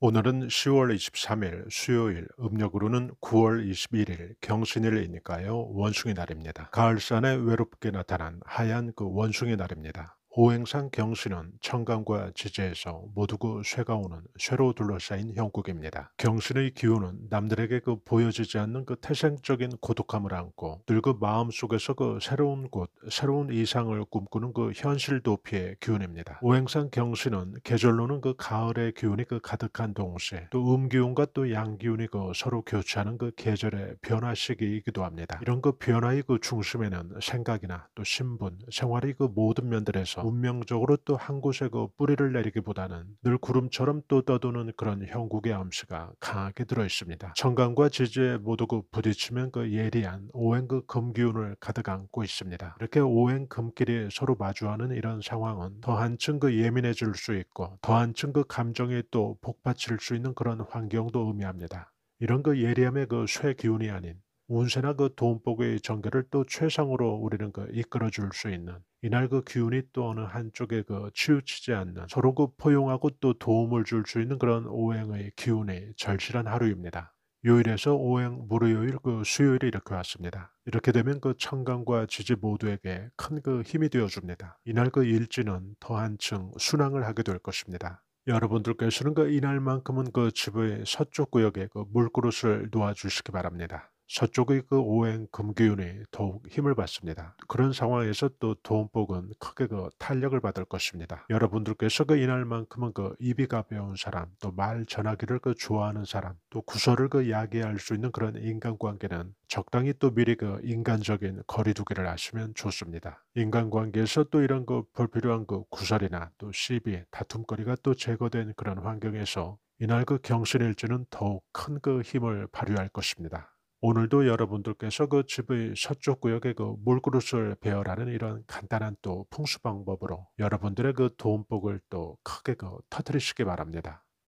오늘은 10월 23일 수요일, 음력으로는 9월 21일 경신일이니까요. 원숭이 날입니다. 가을산에 외롭게 나타난 하얀 그 원숭이 날입니다. 오행산 경수는 청강과 지제에서 모두그 쇠가 오는 쇠로 둘러싸인 형국입니다. 경신의 기운은 남들에게 그 보여지지 않는 그 태생적인 고독함을 안고 늘 그 마음속에서 그 새로운 곳, 새로운 이상을 꿈꾸는 그 현실 도피의 기운입니다. 오행산 경신은 계절로는 그 가을의 기운이 그 가득한 동시에 또 음기운과 또 양기운이 그 서로 교차하는 그 계절의 변화 시기이기도 합니다. 이런 그 변화의 그 중심에는 생각이나 또 신분, 생활의 그 모든 면들에서 운명적으로 또 한 곳에 그 뿌리를 내리기보다는 늘 구름처럼 또 떠도는 그런 형국의 암시가 강하게 들어 있습니다. 청강과 지지에 모두 그 부딪히면 그 예리한 오행 그 금기운을 가득 안고 있습니다. 이렇게 오행 금끼리 서로 마주하는 이런 상황은 더 한층 그 예민해질 수 있고 더 한층 그 감정이 또 폭받칠 수 있는 그런 환경도 의미합니다. 이런 그 예리함의 그 쇠기운이 아닌 운세나 그 돈복의 전개를 또 최상으로 우리는 그 이끌어 줄 수 있는 이날 그 기운이 또 어느 한쪽에 그 치우치지 않는 서로 그 포용하고 또 도움을 줄 수 있는 그런 오행의 기운이 절실한 하루입니다. 요일에서 오행 무료요일 그 수요일에 이렇게 왔습니다. 이렇게 되면 그천강과 지지 모두에게 큰 그 힘이 되어 줍니다. 이날 그 일지는 더한층 순항을 하게 될 것입니다. 여러분들께서는 그 이날만큼은 그 집의 서쪽 구역에 그 물그릇을 놓아 주시기 바랍니다. 서쪽의 그 오행 금기운이 더욱 힘을 받습니다. 그런 상황에서 또 돈복은 크게 그 탄력을 받을 것입니다. 여러분들께서 그 이날만큼은 그 입이 가벼운 사람, 또 말 전하기를 그 좋아하는 사람, 또 구설을 그 야기할 수 있는 그런 인간관계는 적당히 또 미리 그 인간적인 거리두기를 하시면 좋습니다. 인간관계에서 또 이런 그 불필요한 그 구설이나 또 시비, 다툼거리가 또 제거된 그런 환경에서 이날 그 경신일주는 더욱 큰 그 힘을 발휘할 것입니다. 오늘도 여러분들께서 그 집의 서쪽 구역에 그 물그릇을 배열하는 이런 간단한 또 풍수 방법으로 여러분들의 그 도움복을 또 크게 그 터뜨리시기 바랍니다.